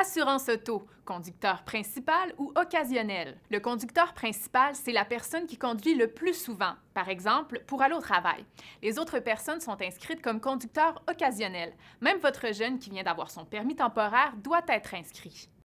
Assurance auto, conducteur principal ou occasionnel. Le conducteur principal, c'est la personne qui conduit le plus souvent, par exemple pour aller au travail. Les autres personnes sont inscrites comme conducteurs occasionnels. Même votre jeune qui vient d'avoir son permis temporaire doit être inscrit.